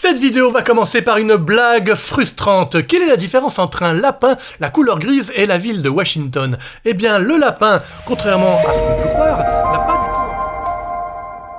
Cette vidéo va commencer par une blague frustrante. Quelle est la différence entre un lapin, la couleur grise et la ville de Washington Eh bien, le lapin, contrairement à ce qu'on peut croire,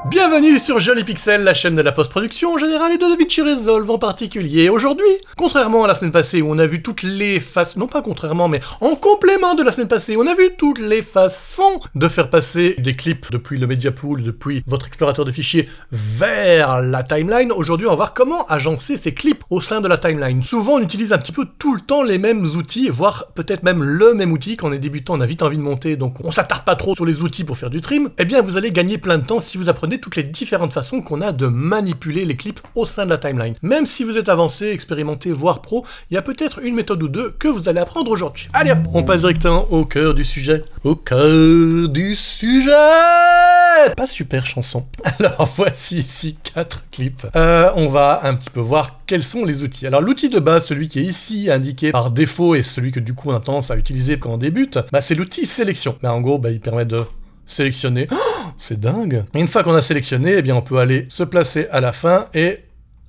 Bienvenue sur Joli Pixel, la chaîne de la post-production en général et de DaVinci Resolve en particulier. Aujourd'hui, contrairement à la semaine passée où on a vu toutes les faces, non pas contrairement mais en complément de la semaine passée, on a vu toutes les façons de faire passer des clips depuis le Media Pool, depuis votre explorateur de fichiers vers la timeline. Aujourd'hui, on va voir comment agencer ces clips au sein de la timeline. Souvent, on utilise un petit peu tout le temps les mêmes outils, voire peut-être même le même outil. Quand on est débutant, on a vite envie de monter, donc on s'attarde pas trop sur les outils pour faire du trim. Eh bien, vous allez gagner plein de temps si vous apprenez toutes les différentes façons qu'on a de manipuler les clips au sein de la timeline. Même si vous êtes avancé, expérimenté, voire pro, il y a peut-être une méthode ou deux que vous allez apprendre aujourd'hui. Allez hop, on passe directement au cœur du sujet. Au cœur du sujet Pas super chanson. Alors voici ici quatre clips. Euh, on va un petit peu voir quels sont les outils. Alors l'outil de base, celui qui est ici indiqué par défaut et celui que du coup on a tendance à utiliser quand on débute, bah, c'est l'outil sélection. Mais bah, en gros, bah, il permet de sélectionner. c'est dingue Une fois qu'on a sélectionné, eh bien on peut aller se placer à la fin et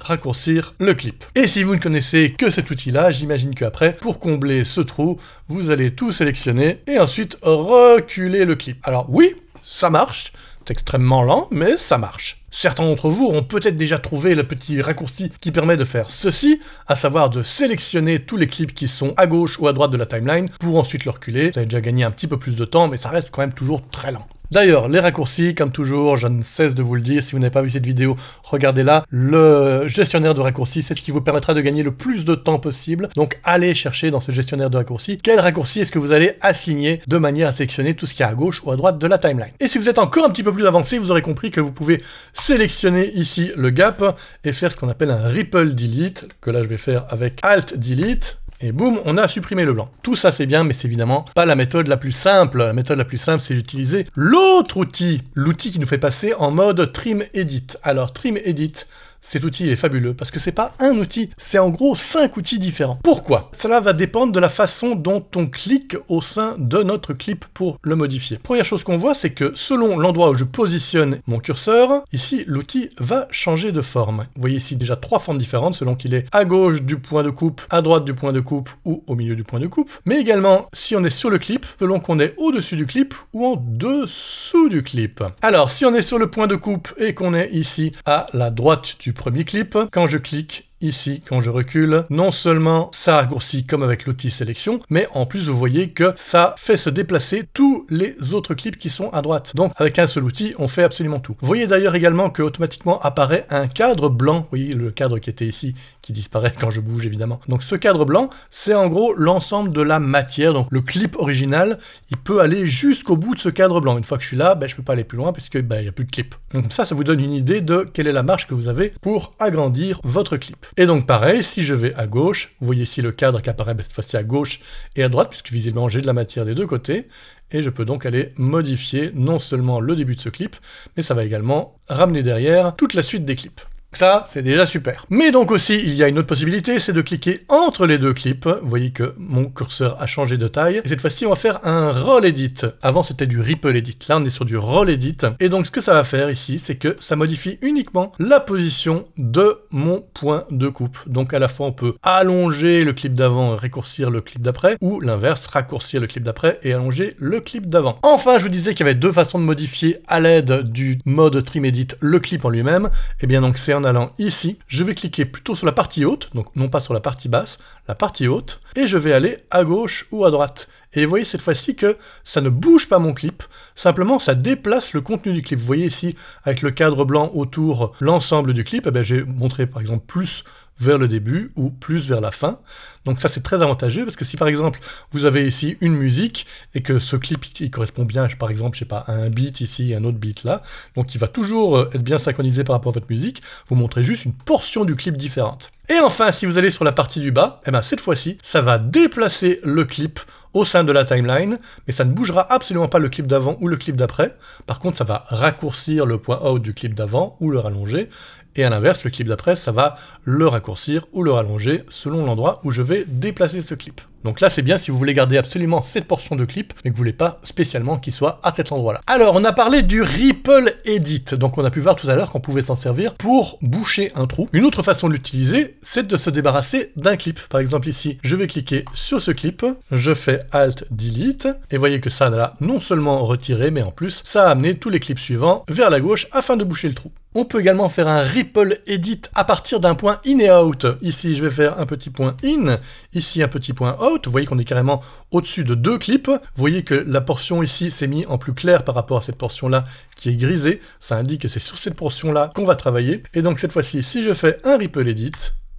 raccourcir le clip. Et si vous ne connaissez que cet outil-là, j'imagine qu'après, pour combler ce trou, vous allez tout sélectionner et ensuite reculer le clip. Alors oui, ça marche, c'est extrêmement lent, mais ça marche. Certains d'entre vous ont peut-être déjà trouvé le petit raccourci qui permet de faire ceci, à savoir de sélectionner tous les clips qui sont à gauche ou à droite de la timeline pour ensuite le reculer. Ça a déjà gagné un petit peu plus de temps, mais ça reste quand même toujours très lent. D'ailleurs, les raccourcis, comme toujours, je ne cesse de vous le dire, si vous n'avez pas vu cette vidéo, regardez-la. Le gestionnaire de raccourcis, c'est ce qui vous permettra de gagner le plus de temps possible. Donc allez chercher dans ce gestionnaire de raccourcis quel raccourci est-ce que vous allez assigner de manière à sélectionner tout ce qui est à gauche ou à droite de la timeline. Et si vous êtes encore un petit peu plus avancé, vous aurez compris que vous pouvez sélectionner ici le gap et faire ce qu'on appelle un ripple delete, que là je vais faire avec alt delete et boum, on a supprimé le blanc. Tout ça c'est bien, mais c'est évidemment pas la méthode la plus simple. La méthode la plus simple, c'est d'utiliser l'autre outil, l'outil qui nous fait passer en mode trim edit. Alors trim edit, cet outil est fabuleux parce que c'est pas un outil, c'est en gros cinq outils différents. Pourquoi Cela va dépendre de la façon dont on clique au sein de notre clip pour le modifier. Première chose qu'on voit, c'est que selon l'endroit où je positionne mon curseur, ici l'outil va changer de forme. Vous voyez ici déjà trois formes différentes selon qu'il est à gauche du point de coupe, à droite du point de coupe ou au milieu du point de coupe. Mais également si on est sur le clip, selon qu'on est au-dessus du clip ou en dessous du clip. Alors si on est sur le point de coupe et qu'on est ici à la droite du du premier clip. Quand je clique, ici, quand je recule, non seulement ça raccourcit comme avec l'outil sélection, mais en plus vous voyez que ça fait se déplacer tous les autres clips qui sont à droite. Donc avec un seul outil, on fait absolument tout. Vous voyez d'ailleurs également que automatiquement apparaît un cadre blanc, Oui, le cadre qui était ici, qui disparaît quand je bouge évidemment. Donc ce cadre blanc, c'est en gros l'ensemble de la matière, donc le clip original, il peut aller jusqu'au bout de ce cadre blanc. Une fois que je suis là, ben, je peux pas aller plus loin puisque n'y ben, a plus de clip. Donc ça, ça vous donne une idée de quelle est la marche que vous avez pour agrandir votre clip. Et donc pareil, si je vais à gauche, vous voyez ici le cadre qui apparaît cette fois-ci à gauche et à droite, puisque visiblement j'ai de la matière des deux côtés, et je peux donc aller modifier non seulement le début de ce clip, mais ça va également ramener derrière toute la suite des clips. Ça, c'est déjà super. Mais donc aussi, il y a une autre possibilité, c'est de cliquer entre les deux clips. Vous voyez que mon curseur a changé de taille. Et cette fois-ci, on va faire un Roll Edit. Avant, c'était du Ripple Edit. Là, on est sur du Roll Edit. Et donc, ce que ça va faire ici, c'est que ça modifie uniquement la position de mon point de coupe. Donc, à la fois, on peut allonger le clip d'avant et raccourcir le clip d'après, ou l'inverse, raccourcir le clip d'après et allonger le clip d'avant. Enfin, je vous disais qu'il y avait deux façons de modifier à l'aide du mode Trim Edit le clip en lui-même. Et eh bien, donc, c'est en allant ici, je vais cliquer plutôt sur la partie haute, donc non pas sur la partie basse, la partie haute, et je vais aller à gauche ou à droite. Et voyez cette fois-ci que ça ne bouge pas mon clip, simplement ça déplace le contenu du clip. Vous voyez ici, avec le cadre blanc autour, l'ensemble du clip, eh Ben j'ai montré par exemple plus vers le début ou plus vers la fin. Donc ça c'est très avantageux parce que si par exemple vous avez ici une musique et que ce clip il correspond bien par exemple je sais pas à un beat ici un autre beat là, donc il va toujours euh, être bien synchronisé par rapport à votre musique, vous montrez juste une portion du clip différente. Et enfin si vous allez sur la partie du bas, et eh ben, cette fois-ci ça va déplacer le clip au sein de la timeline, mais ça ne bougera absolument pas le clip d'avant ou le clip d'après. Par contre, ça va raccourcir le point out du clip d'avant ou le rallonger, et à l'inverse, le clip d'après, ça va le raccourcir ou le rallonger selon l'endroit où je vais déplacer ce clip. Donc là, c'est bien si vous voulez garder absolument cette portion de clip, mais que vous voulez pas spécialement qu'il soit à cet endroit-là. Alors, on a parlé du Ripple Edit. Donc on a pu voir tout à l'heure qu'on pouvait s'en servir pour boucher un trou. Une autre façon de l'utiliser, c'est de se débarrasser d'un clip. Par exemple ici, je vais cliquer sur ce clip, je fais Alt Delete, et voyez que ça l'a non seulement retiré, mais en plus, ça a amené tous les clips suivants vers la gauche afin de boucher le trou. On peut également faire un ripple edit à partir d'un point in et out. Ici, je vais faire un petit point in, ici un petit point out, vous voyez qu'on est carrément au-dessus de deux clips. Vous voyez que la portion ici s'est mise en plus clair par rapport à cette portion-là qui est grisée. Ça indique que c'est sur cette portion-là qu'on va travailler. Et donc cette fois-ci, si je fais un ripple edit,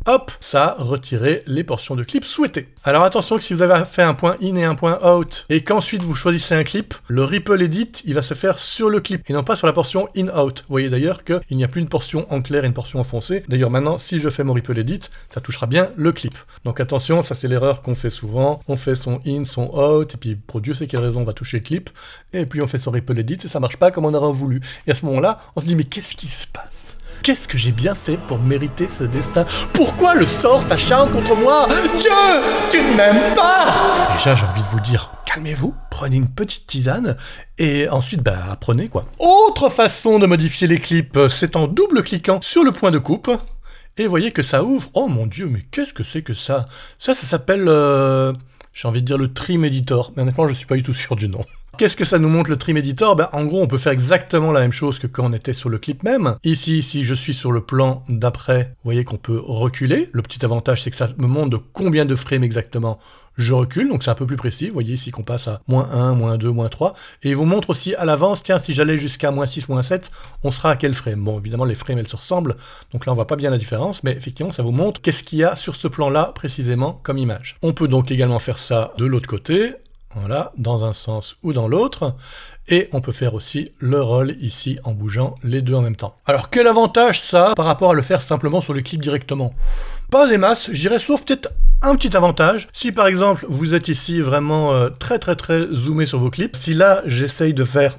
hop, ça retiré les portions de clip souhaitées. Alors attention que si vous avez fait un point in et un point out, et qu'ensuite vous choisissez un clip, le ripple edit, il va se faire sur le clip, et non pas sur la portion in-out. Vous voyez d'ailleurs qu'il n'y a plus une portion en clair et une portion en D'ailleurs maintenant, si je fais mon ripple edit, ça touchera bien le clip. Donc attention, ça c'est l'erreur qu'on fait souvent. On fait son in, son out, et puis pour Dieu sait quelle raison on va toucher clip, et puis on fait son ripple edit, et ça marche pas comme on aurait voulu. Et à ce moment-là, on se dit mais qu'est-ce qui se passe Qu'est-ce que j'ai bien fait pour mériter ce destin Pourquoi le sort s'acharne contre moi Dieu, tu ne m'aimes pas Déjà, j'ai envie de vous dire, calmez-vous, prenez une petite tisane et ensuite, bah, apprenez quoi. Autre façon de modifier les clips, euh, c'est en double-cliquant sur le point de coupe. Et voyez que ça ouvre. Oh mon dieu, mais qu'est-ce que c'est que ça Ça, ça s'appelle... Euh, j'ai envie de dire le Trim Editor, mais honnêtement, je suis pas du tout sûr du nom. Qu'est-ce que ça nous montre le Trim Editor ben, En gros, on peut faire exactement la même chose que quand on était sur le clip même. Ici, si je suis sur le plan d'après, vous voyez qu'on peut reculer. Le petit avantage, c'est que ça me montre de combien de frames exactement je recule, donc c'est un peu plus précis. Vous voyez ici qu'on passe à moins 1, moins 2, moins 3. Et il vous montre aussi à l'avance, tiens, si j'allais jusqu'à moins 6, moins 7, on sera à quel frame Bon, évidemment, les frames, elles se ressemblent, donc là, on voit pas bien la différence, mais effectivement, ça vous montre qu'est-ce qu'il y a sur ce plan-là, précisément, comme image. On peut donc également faire ça de l'autre côté, voilà, dans un sens ou dans l'autre. Et on peut faire aussi le roll ici en bougeant les deux en même temps. Alors quel avantage ça par rapport à le faire simplement sur le clip directement Pas des masses, j'irais sauf peut-être un petit avantage. Si par exemple vous êtes ici vraiment très très très zoomé sur vos clips, si là j'essaye de faire...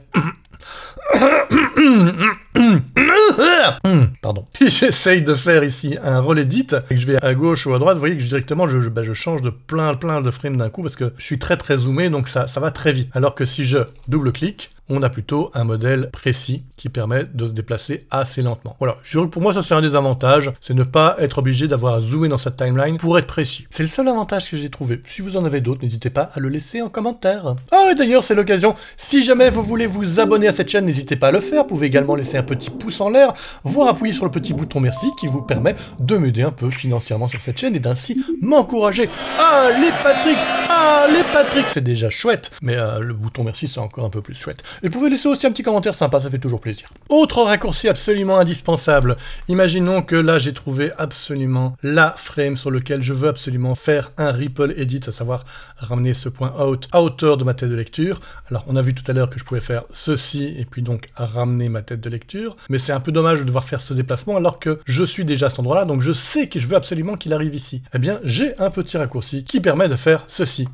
Si j'essaye de faire ici un relais edit, et que je vais à gauche ou à droite, vous voyez que directement bah, je, change de plein plein de frames d'un coup parce que je suis très très zoomé donc ça, ça va très vite. Alors que si je double-clique, on a plutôt un modèle précis qui permet de se déplacer assez lentement. Voilà, pour moi ça c'est un des avantages, c'est ne pas être obligé d'avoir à zoomer dans cette timeline pour être précis. C'est le seul avantage que j'ai trouvé. Si vous en avez d'autres, n'hésitez pas à le laisser en commentaire. Ah et d'ailleurs c'est l'occasion, si jamais vous voulez vous abonner à cette chaîne, n'hésitez pas à le faire. Vous pouvez également laisser un petit pouce en l'air, voire appuyer sur le petit bouton merci qui vous permet de m'aider un peu financièrement sur cette chaîne et d'ainsi m'encourager. Allez Patrick, Allez Patrick, c'est déjà chouette, mais euh, le bouton merci c'est encore un peu plus chouette. Et vous pouvez laisser aussi un petit commentaire sympa, ça fait toujours plaisir. Autre raccourci absolument indispensable. Imaginons que là, j'ai trouvé absolument la frame sur lequel je veux absolument faire un ripple edit, à savoir ramener ce point out à hauteur de ma tête de lecture. Alors, on a vu tout à l'heure que je pouvais faire ceci et puis donc ramener ma tête de lecture. Mais c'est un peu dommage de devoir faire ce déplacement alors que je suis déjà à cet endroit-là, donc je sais que je veux absolument qu'il arrive ici. Eh bien, j'ai un petit raccourci qui permet de faire ceci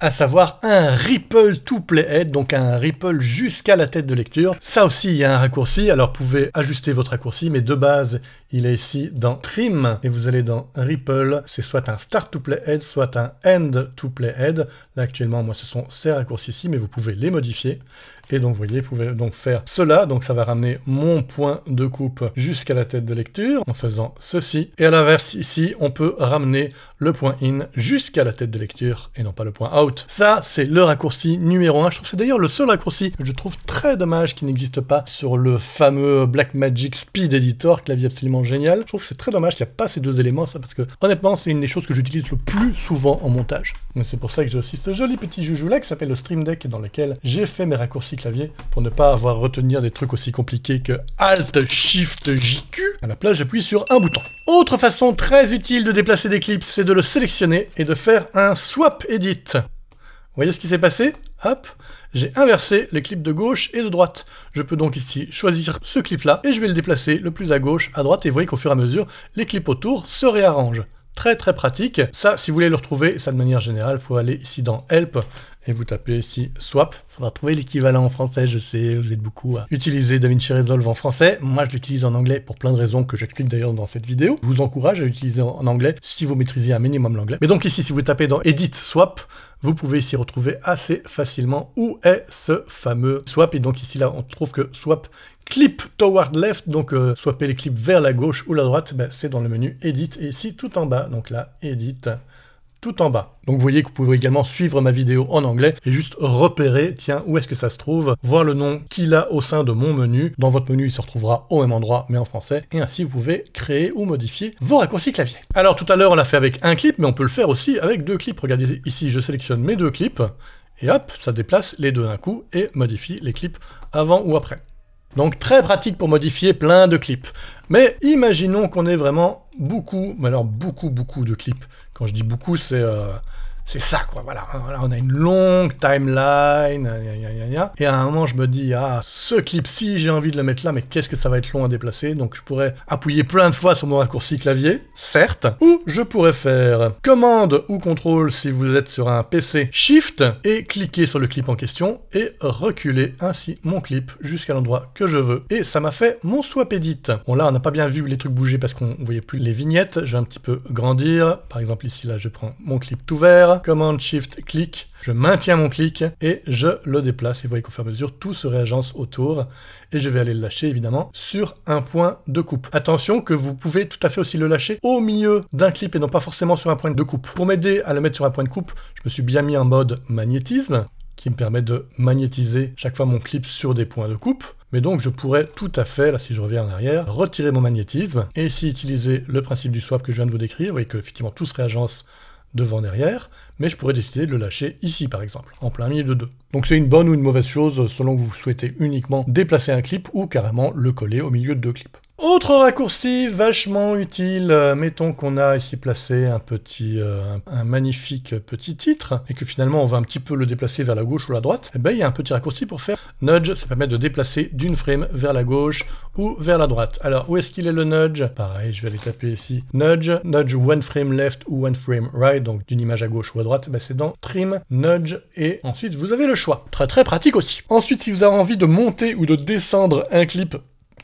à savoir un ripple to playhead, donc un ripple jusqu'à la tête de lecture. Ça aussi, il y a un raccourci, alors vous pouvez ajuster votre raccourci, mais de base, il est ici dans Trim et vous allez dans Ripple. C'est soit un Start to Play Head, soit un End to Play Head. Là actuellement, moi, ce sont ces raccourcis ici mais vous pouvez les modifier. Et donc, vous voyez, vous pouvez donc faire cela. Donc, ça va ramener mon point de coupe jusqu'à la tête de lecture en faisant ceci. Et à l'inverse, ici, on peut ramener le point in jusqu'à la tête de lecture et non pas le point out. Ça, c'est le raccourci numéro 1. Je trouve c'est d'ailleurs le seul raccourci que je trouve très dommage qui n'existe pas sur le fameux Blackmagic Speed Editor, que clavier absolument je trouve c'est très dommage qu'il n'y a pas ces deux éléments, ça, parce que honnêtement, c'est une des choses que j'utilise le plus souvent en montage. Mais c'est pour ça que j'ai aussi ce joli petit joujou là qui s'appelle le Stream Deck, dans lequel j'ai fait mes raccourcis clavier pour ne pas avoir à retenir des trucs aussi compliqués que Alt, Shift, JQ. À la place, j'appuie sur un bouton. Autre façon très utile de déplacer des clips, c'est de le sélectionner et de faire un swap edit voyez ce qui s'est passé Hop, j'ai inversé les clips de gauche et de droite. Je peux donc ici choisir ce clip-là et je vais le déplacer le plus à gauche, à droite, et vous voyez qu'au fur et à mesure, les clips autour se réarrangent. Très très pratique. Ça, si vous voulez le retrouver, ça de manière générale, il faut aller ici dans Help et vous tapez ici swap. Il Faudra trouver l'équivalent en français, je sais, vous êtes beaucoup à utiliser DaVinci Resolve en français. Moi, je l'utilise en anglais pour plein de raisons que j'explique d'ailleurs dans cette vidéo. Je vous encourage à l'utiliser en anglais si vous maîtrisez un minimum l'anglais. Mais donc ici, si vous tapez dans Edit Swap, vous pouvez ici retrouver assez facilement où est ce fameux swap. Et donc ici, là, on trouve que swap clip toward left, donc euh, swapper les clips vers la gauche ou la droite, ben, c'est dans le menu Edit et ici tout en bas. Donc là, Edit en bas. Donc vous voyez que vous pouvez également suivre ma vidéo en anglais et juste repérer, tiens, où est-ce que ça se trouve, voir le nom qu'il a au sein de mon menu. Dans votre menu, il se retrouvera au même endroit, mais en français. Et ainsi, vous pouvez créer ou modifier vos raccourcis clavier. Alors tout à l'heure, on l'a fait avec un clip, mais on peut le faire aussi avec deux clips. Regardez ici, je sélectionne mes deux clips et hop, ça déplace les deux d'un coup et modifie les clips avant ou après. Donc très pratique pour modifier plein de clips. Mais imaginons qu'on ait vraiment beaucoup, mais alors beaucoup, beaucoup de clips. Quand je dis beaucoup, c'est euh, c'est ça, quoi, voilà. On a une longue timeline, et à un moment, je me dis, ah, ce clip-ci, j'ai envie de le mettre là, mais qu'est-ce que ça va être long à déplacer Donc, je pourrais appuyer plein de fois sur mon raccourci clavier, certes, ou je pourrais faire commande ou contrôle si vous êtes sur un PC, Shift, et cliquer sur le clip en question, et reculer ainsi mon clip jusqu'à l'endroit que je veux. Et ça m'a fait mon swap edit. Bon, là, on n'a pas bien vu les trucs bouger parce qu'on voyait plus les vignettes. Je vais un petit peu grandir. Par exemple, ici, là, je prends mon clip tout vert. Command, shift clic, je maintiens mon clic et je le déplace. Et vous voyez qu'au fur et à mesure, tout se réagence autour. Et je vais aller le lâcher, évidemment, sur un point de coupe. Attention que vous pouvez tout à fait aussi le lâcher au milieu d'un clip et non pas forcément sur un point de coupe. Pour m'aider à le mettre sur un point de coupe, je me suis bien mis en mode magnétisme qui me permet de magnétiser chaque fois mon clip sur des points de coupe. Mais donc je pourrais tout à fait, là si je reviens en arrière, retirer mon magnétisme et ici utiliser le principe du swap que je viens de vous décrire, vous voyez que effectivement tout se réagence devant derrière, mais je pourrais décider de le lâcher ici par exemple, en plein milieu de deux. Donc c'est une bonne ou une mauvaise chose selon que vous souhaitez uniquement déplacer un clip ou carrément le coller au milieu de deux clips. Autre raccourci vachement utile, euh, mettons qu'on a ici placé un petit, euh, un, magnifique petit titre, et que finalement on va un petit peu le déplacer vers la gauche ou la droite, et eh ben il y a un petit raccourci pour faire nudge, ça permet de déplacer d'une frame vers la gauche ou vers la droite. Alors où est-ce qu'il est le nudge Pareil, je vais aller taper ici nudge, nudge one frame left ou one frame right, donc d'une image à gauche ou à droite, ben, c'est dans trim, nudge, et ensuite vous avez le choix. Très très pratique aussi. Ensuite, si vous avez envie de monter ou de descendre un clip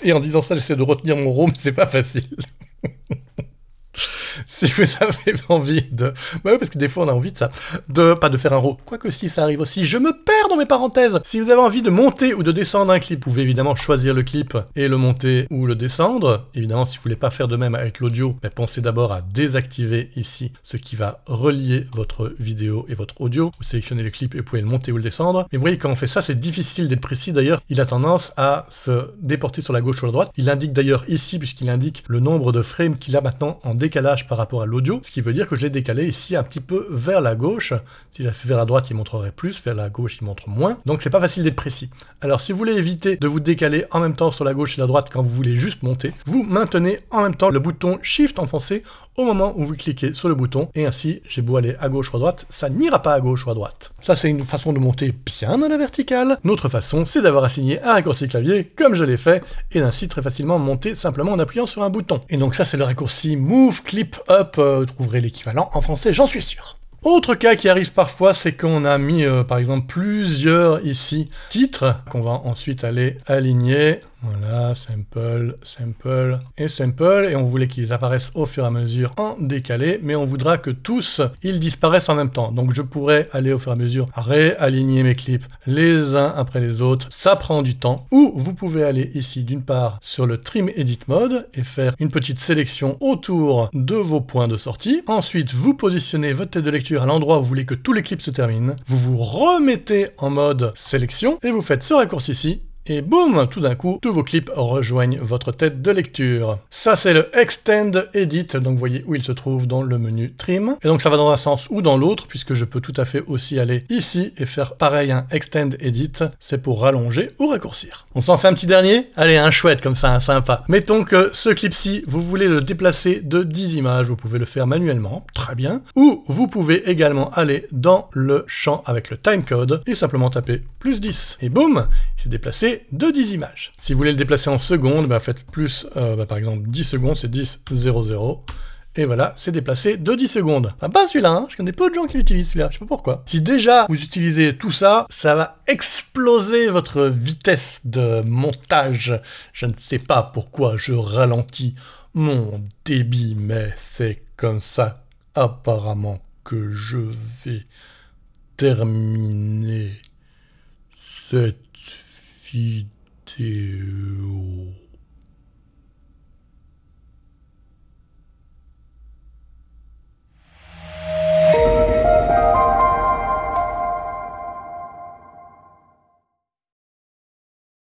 et en disant ça, j'essaie de retenir mon rôle, mais c'est pas facile. si vous avez envie de... Bah oui, parce que des fois on a envie de ça. De, pas de faire un row. Quoique si ça arrive aussi, je me perds dans mes parenthèses. Si vous avez envie de monter ou de descendre un clip, vous pouvez évidemment choisir le clip et le monter ou le descendre. Évidemment, si vous voulez pas faire de même avec l'audio, bah, pensez d'abord à désactiver ici ce qui va relier votre vidéo et votre audio. Vous sélectionnez le clip et vous pouvez le monter ou le descendre. Mais vous voyez, quand on fait ça, c'est difficile d'être précis. D'ailleurs, il a tendance à se déporter sur la gauche ou la droite. Il indique d'ailleurs ici, puisqu'il indique le nombre de frames qu'il a maintenant en décalage par rapport à l'audio, ce qui veut dire que je l'ai décalé ici un petit peu vers la gauche. Si je la fais vers la droite, il montrerait plus, vers la gauche, il montre moins. Donc c'est pas facile d'être précis. Alors si vous voulez éviter de vous décaler en même temps sur la gauche et la droite quand vous voulez juste monter, vous maintenez en même temps le bouton Shift enfoncé au moment où vous cliquez sur le bouton, et ainsi, j'ai beau aller à gauche ou à droite, ça n'ira pas à gauche ou à droite. Ça, c'est une façon de monter bien dans la verticale. Notre façon, c'est d'avoir assigné un raccourci clavier, comme je l'ai fait, et d'ainsi très facilement monter simplement en appuyant sur un bouton. Et donc ça, c'est le raccourci Move Clip Up, euh, vous trouverez l'équivalent en français, j'en suis sûr. Autre cas qui arrive parfois, c'est qu'on a mis euh, par exemple plusieurs ici titres qu'on va ensuite aller aligner voilà, simple, simple et simple. Et on voulait qu'ils apparaissent au fur et à mesure en décalé, mais on voudra que tous, ils disparaissent en même temps. Donc je pourrais aller au fur et à mesure réaligner mes clips les uns après les autres. Ça prend du temps. Ou vous pouvez aller ici d'une part sur le Trim Edit Mode et faire une petite sélection autour de vos points de sortie. Ensuite, vous positionnez votre tête de lecture à l'endroit où vous voulez que tous les clips se terminent. Vous vous remettez en mode sélection et vous faites ce raccourci ici et boum, tout d'un coup, tous vos clips rejoignent votre tête de lecture. Ça, c'est le Extend Edit, donc vous voyez où il se trouve dans le menu Trim. Et donc ça va dans un sens ou dans l'autre, puisque je peux tout à fait aussi aller ici et faire pareil un Extend Edit, c'est pour rallonger ou raccourcir. On s'en fait un petit dernier Allez, un chouette comme ça, un sympa. Mettons que ce clip-ci, vous voulez le déplacer de 10 images, vous pouvez le faire manuellement, très bien. Ou vous pouvez également aller dans le champ avec le timecode et simplement taper plus 10. Et boum, s'est déplacé de 10 images. Si vous voulez le déplacer en secondes, bah, faites plus, euh, bah, par exemple 10 secondes, c'est 10, 0, Et voilà, c'est déplacé de 10 secondes. Enfin, pas celui-là, je hein, connais peu de gens qui l'utilisent celui-là, je sais pas pourquoi. Si déjà vous utilisez tout ça, ça va exploser votre vitesse de montage. Je ne sais pas pourquoi je ralentis mon débit, mais c'est comme ça apparemment que je vais terminer cette you do?